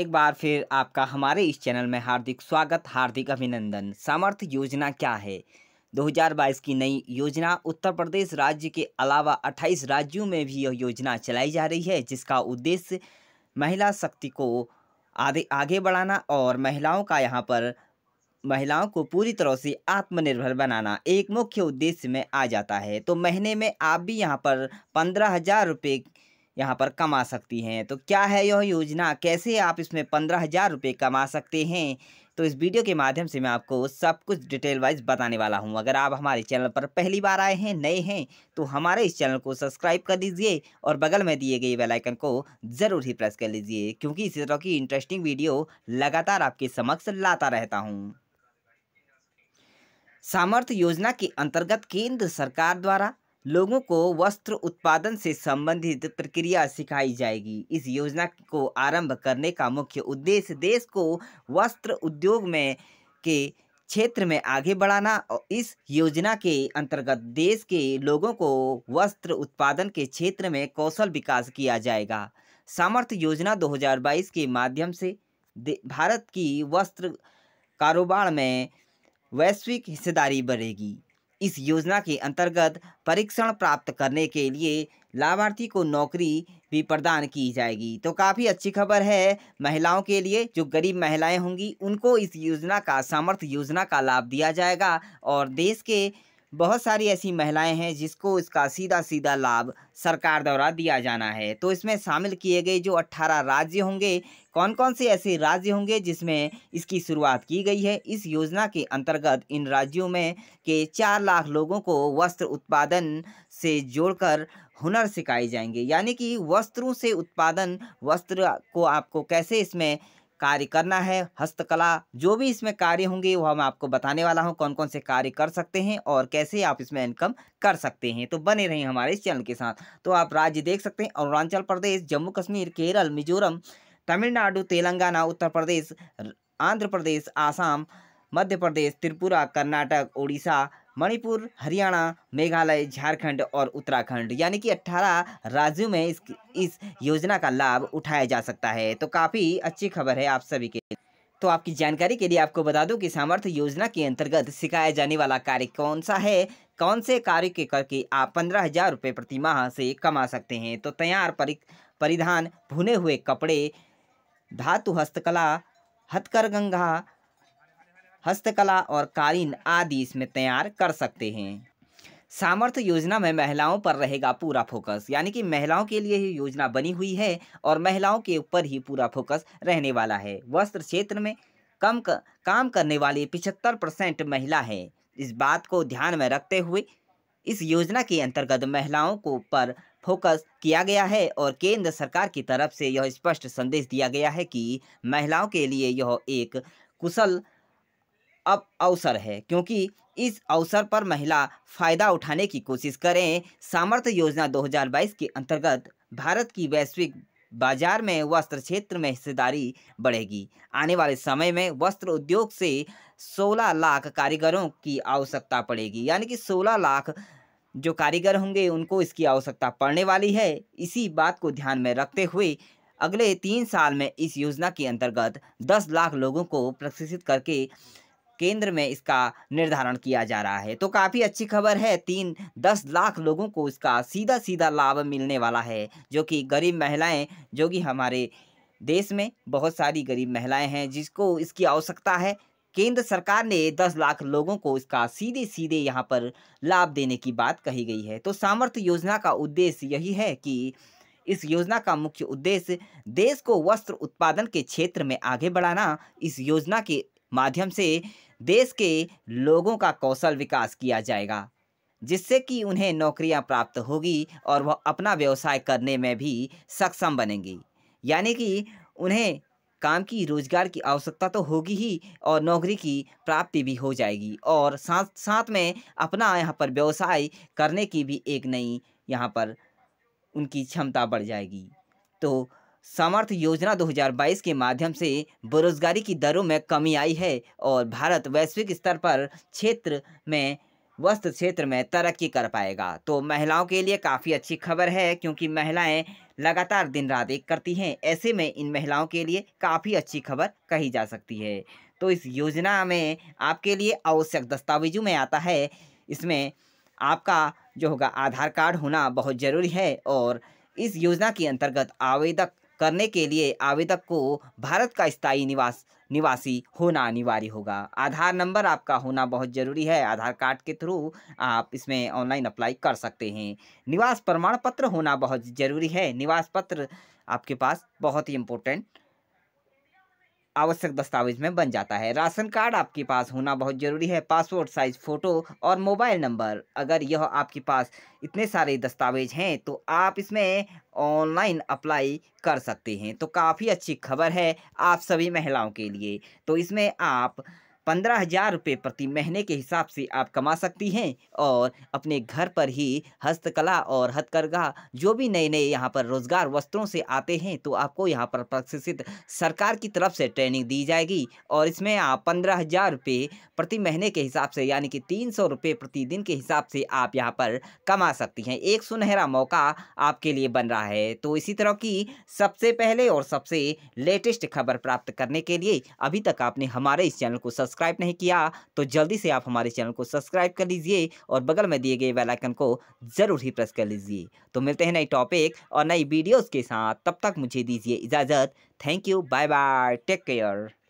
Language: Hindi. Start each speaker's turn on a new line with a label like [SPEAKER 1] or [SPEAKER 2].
[SPEAKER 1] एक बार फिर आपका हमारे इस चैनल में हार्दिक स्वागत हार्दिक अभिनंदन सामर्थ योजना क्या है 2022 की नई योजना उत्तर प्रदेश राज्य के अलावा 28 राज्यों में भी यह योजना चलाई जा रही है जिसका उद्देश्य महिला शक्ति को आगे आगे बढ़ाना और महिलाओं का यहाँ पर महिलाओं को पूरी तरह से आत्मनिर्भर बनाना एक मुख्य उद्देश्य में आ जाता है तो महीने में आप भी यहाँ पर पंद्रह हज़ार रुपये यहाँ पर कमा सकती हैं तो क्या है यह योजना कैसे आप इसमें पंद्रह हज़ार रुपये कमा सकते हैं तो इस वीडियो के माध्यम से मैं आपको सब कुछ डिटेल वाइज बताने वाला हूँ अगर आप हमारे चैनल पर पहली बार आए हैं नए हैं तो हमारे इस चैनल को सब्सक्राइब कर लीजिए और बगल में दिए गए बेल आइकन को ज़रूर ही प्रेस कर लीजिए क्योंकि इसी तरह की इंटरेस्टिंग वीडियो लगातार आपके समक्ष लाता रहता हूँ सामर्थ्य योजना के अंतर्गत केंद्र सरकार द्वारा लोगों को वस्त्र उत्पादन से संबंधित प्रक्रिया सिखाई जाएगी इस योजना को आरंभ करने का मुख्य उद्देश्य देश को वस्त्र उद्योग में के क्षेत्र में आगे बढ़ाना और इस योजना के अंतर्गत देश के लोगों को वस्त्र उत्पादन के क्षेत्र में कौशल विकास किया जाएगा सामर्थ्य योजना 2022 के माध्यम से भारत की वस्त्र कारोबार में वैश्विक हिस्सेदारी बढ़ेगी इस योजना के अंतर्गत परीक्षण प्राप्त करने के लिए लाभार्थी को नौकरी भी प्रदान की जाएगी तो काफ़ी अच्छी खबर है महिलाओं के लिए जो गरीब महिलाएं होंगी उनको इस योजना का सामर्थ्य योजना का लाभ दिया जाएगा और देश के बहुत सारी ऐसी महिलाएं हैं जिसको इसका सीधा सीधा लाभ सरकार द्वारा दिया जाना है तो इसमें शामिल किए गए जो 18 राज्य होंगे कौन कौन से ऐसे राज्य होंगे जिसमें इसकी शुरुआत की गई है इस योजना के अंतर्गत इन राज्यों में के चार लाख लोगों को वस्त्र उत्पादन से जोड़कर हुनर सिखाए जाएंगे यानी कि वस्त्रों से उत्पादन वस्त्र को आपको कैसे इसमें कार्य करना है हस्तकला जो भी इसमें कार्य होंगे वह मैं आपको बताने वाला हूँ कौन कौन से कार्य कर सकते हैं और कैसे आप इसमें इनकम कर सकते हैं तो बने रहें हमारे इस चैनल के साथ तो आप राज्य देख सकते हैं अरुणाचल प्रदेश जम्मू कश्मीर केरल मिजोरम तमिलनाडु तेलंगाना उत्तर प्रदेश आंध्र प्रदेश आसाम मध्य प्रदेश त्रिपुरा कर्नाटक उड़ीसा मणिपुर हरियाणा मेघालय झारखंड और उत्तराखंड यानी कि 18 राज्यों में इस इस योजना का लाभ उठाया जा सकता है तो काफ़ी अच्छी खबर है आप सभी के लिए तो आपकी जानकारी के लिए आपको बता दूं कि सामर्थ्य योजना के अंतर्गत सिखाया जाने वाला कार्य कौन सा है कौन से कार्य के करके आप पंद्रह हज़ार रुपये प्रति माह से कमा सकते हैं तो तैयार परि परिधान भुने हुए कपड़े धातु हस्तकला हथकरगंगा हस्तकला और कालीन आदि इसमें तैयार कर सकते हैं सामर्थ्य योजना में महिलाओं पर रहेगा पूरा फोकस यानी कि महिलाओं के लिए ही योजना बनी हुई है और महिलाओं के ऊपर ही पूरा फोकस रहने वाला है वस्त्र क्षेत्र में कम कर, काम करने वाली पिछहत्तर परसेंट महिला है इस बात को ध्यान में रखते हुए इस योजना के अंतर्गत महिलाओं को पर फोकस किया गया है और केंद्र सरकार की तरफ से यह स्पष्ट संदेश दिया गया है कि महिलाओं के लिए यह एक कुशल अब अवसर है क्योंकि इस अवसर पर महिला फ़ायदा उठाने की कोशिश करें सामर्थ्य योजना 2022 के अंतर्गत भारत की वैश्विक बाजार में वस्त्र क्षेत्र में हिस्सेदारी बढ़ेगी आने वाले समय में वस्त्र उद्योग से 16 लाख कारीगरों की आवश्यकता पड़ेगी यानी कि 16 लाख जो कारीगर होंगे उनको इसकी आवश्यकता पड़ने वाली है इसी बात को ध्यान में रखते हुए अगले तीन साल में इस योजना के अंतर्गत दस लाख लोगों को प्रशिक्षित करके केंद्र में इसका निर्धारण किया जा रहा है तो काफ़ी अच्छी खबर है तीन दस लाख लोगों को इसका सीधा सीधा लाभ मिलने वाला है जो कि गरीब महिलाएं जो कि हमारे देश में बहुत सारी गरीब महिलाएं हैं जिसको इसकी आवश्यकता है केंद्र सरकार ने दस लाख लोगों को इसका सीधे सीधे यहाँ पर लाभ देने की बात कही गई है तो सामर्थ्य योजना का उद्देश्य यही है कि इस योजना का मुख्य उद्देश्य देश को वस्त्र उत्पादन के क्षेत्र में आगे बढ़ाना इस योजना के माध्यम से देश के लोगों का कौशल विकास किया जाएगा जिससे कि उन्हें नौकरियां प्राप्त होगी और वह अपना व्यवसाय करने में भी सक्षम बनेंगे यानी कि उन्हें काम की रोजगार की आवश्यकता तो होगी ही और नौकरी की प्राप्ति भी हो जाएगी और साथ साथ में अपना यहाँ पर व्यवसाय करने की भी एक नई यहाँ पर उनकी क्षमता बढ़ जाएगी तो समर्थ योजना 2022 के माध्यम से बेरोजगारी की दरों में कमी आई है और भारत वैश्विक स्तर पर क्षेत्र में वस्त्र क्षेत्र में तरक्की कर पाएगा तो महिलाओं के लिए काफ़ी अच्छी खबर है क्योंकि महिलाएं लगातार दिन रात एक करती हैं ऐसे में इन महिलाओं के लिए काफ़ी अच्छी खबर कही जा सकती है तो इस योजना में आपके लिए आवश्यक दस्तावेजों में आता है इसमें आपका जो होगा आधार कार्ड होना बहुत ज़रूरी है और इस योजना के अंतर्गत आवेदक करने के लिए आवेदक को भारत का स्थायी निवास निवासी होना अनिवार्य होगा आधार नंबर आपका होना बहुत ज़रूरी है आधार कार्ड के थ्रू आप इसमें ऑनलाइन अप्लाई कर सकते हैं निवास प्रमाण पत्र होना बहुत ज़रूरी है निवास पत्र आपके पास बहुत ही इम्पोर्टेंट आवश्यक दस्तावेज में बन जाता है राशन कार्ड आपके पास होना बहुत ज़रूरी है पासपोर्ट साइज फ़ोटो और मोबाइल नंबर अगर यह आपके पास इतने सारे दस्तावेज हैं तो आप इसमें ऑनलाइन अप्लाई कर सकते हैं तो काफ़ी अच्छी खबर है आप सभी महिलाओं के लिए तो इसमें आप पंद्रह हजार रुपये प्रति महीने के हिसाब से आप कमा सकती हैं और अपने घर पर ही हस्तकला और हथकरघा जो भी नए नए यहाँ पर रोजगार वस्त्रों से आते हैं तो आपको यहाँ पर प्रशिक्षित सरकार की तरफ से ट्रेनिंग दी जाएगी और इसमें आप पंद्रह हजार रुपये प्रति महीने के हिसाब से यानी कि तीन सौ रुपये प्रतिदिन के हिसाब से आप यहाँ पर कमा सकती हैं एक सुनहरा मौका आपके लिए बन रहा है तो इसी तरह की सबसे पहले और सबसे लेटेस्ट खबर प्राप्त करने के लिए अभी तक आपने हमारे इस चैनल को सब्सक्राइब सब्सक्राइब नहीं किया तो जल्दी से आप हमारे चैनल को सब्सक्राइब कर लीजिए और बगल में दिए गए बेलाइकन को ज़रूर ही प्रेस कर लीजिए तो मिलते हैं नए टॉपिक और नई वीडियोज़ के साथ तब तक मुझे दीजिए इजाज़त thank you bye bye take care